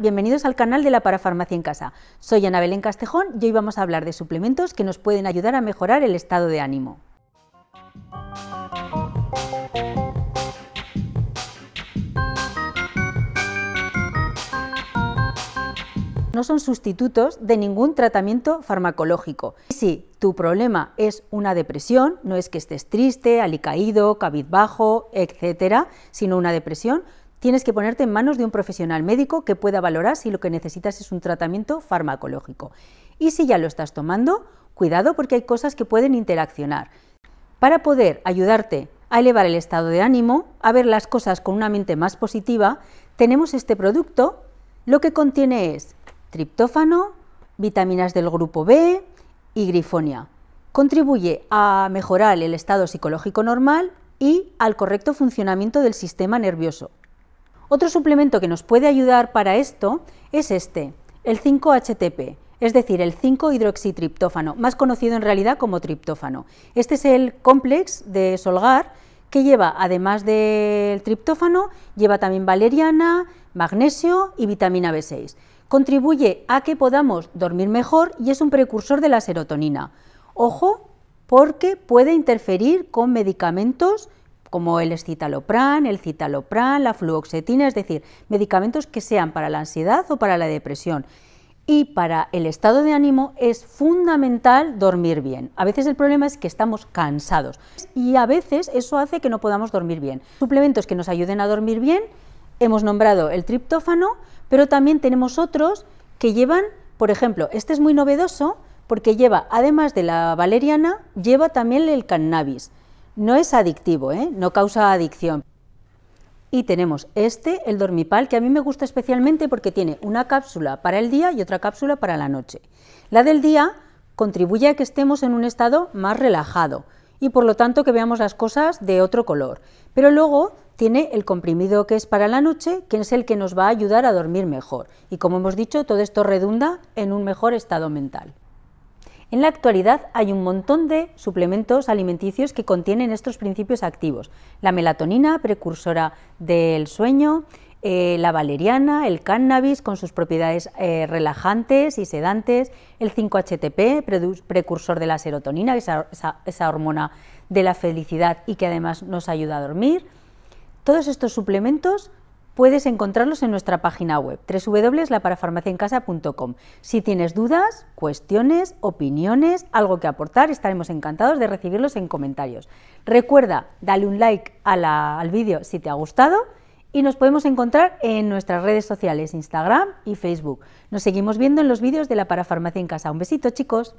Bienvenidos al canal de la Parafarmacia en Casa. Soy Ana Belén Castejón y hoy vamos a hablar de suplementos que nos pueden ayudar a mejorar el estado de ánimo. No son sustitutos de ningún tratamiento farmacológico. Si tu problema es una depresión, no es que estés triste, alicaído, cabizbajo, etcétera, sino una depresión, tienes que ponerte en manos de un profesional médico que pueda valorar si lo que necesitas es un tratamiento farmacológico. Y si ya lo estás tomando, cuidado porque hay cosas que pueden interaccionar. Para poder ayudarte a elevar el estado de ánimo, a ver las cosas con una mente más positiva, tenemos este producto. Lo que contiene es triptófano, vitaminas del grupo B y grifonia. Contribuye a mejorar el estado psicológico normal y al correcto funcionamiento del sistema nervioso. Otro suplemento que nos puede ayudar para esto es este, el 5-HTP, es decir, el 5-hidroxitriptófano, más conocido en realidad como triptófano. Este es el complex de Solgar que lleva, además del triptófano, lleva también valeriana, magnesio y vitamina B6. Contribuye a que podamos dormir mejor y es un precursor de la serotonina. Ojo, porque puede interferir con medicamentos como el escitaloprán, el citalopran, la fluoxetina, es decir, medicamentos que sean para la ansiedad o para la depresión. Y para el estado de ánimo es fundamental dormir bien. A veces el problema es que estamos cansados y a veces eso hace que no podamos dormir bien. Suplementos que nos ayuden a dormir bien, hemos nombrado el triptófano, pero también tenemos otros que llevan, por ejemplo, este es muy novedoso porque lleva, además de la valeriana, lleva también el cannabis. No es adictivo, ¿eh? no causa adicción. Y tenemos este, el dormipal, que a mí me gusta especialmente porque tiene una cápsula para el día y otra cápsula para la noche. La del día contribuye a que estemos en un estado más relajado y por lo tanto que veamos las cosas de otro color. Pero luego tiene el comprimido que es para la noche, que es el que nos va a ayudar a dormir mejor. Y como hemos dicho, todo esto redunda en un mejor estado mental. En la actualidad hay un montón de suplementos alimenticios que contienen estos principios activos. La melatonina, precursora del sueño, eh, la valeriana, el cannabis con sus propiedades eh, relajantes y sedantes, el 5-HTP, precursor de la serotonina, esa hormona de la felicidad y que además nos ayuda a dormir. Todos estos suplementos puedes encontrarlos en nuestra página web www.laparafarmaciaencasa.com. Si tienes dudas, cuestiones, opiniones, algo que aportar, estaremos encantados de recibirlos en comentarios. Recuerda, dale un like al vídeo si te ha gustado y nos podemos encontrar en nuestras redes sociales, Instagram y Facebook. Nos seguimos viendo en los vídeos de la Parafarmacia en Casa. Un besito, chicos.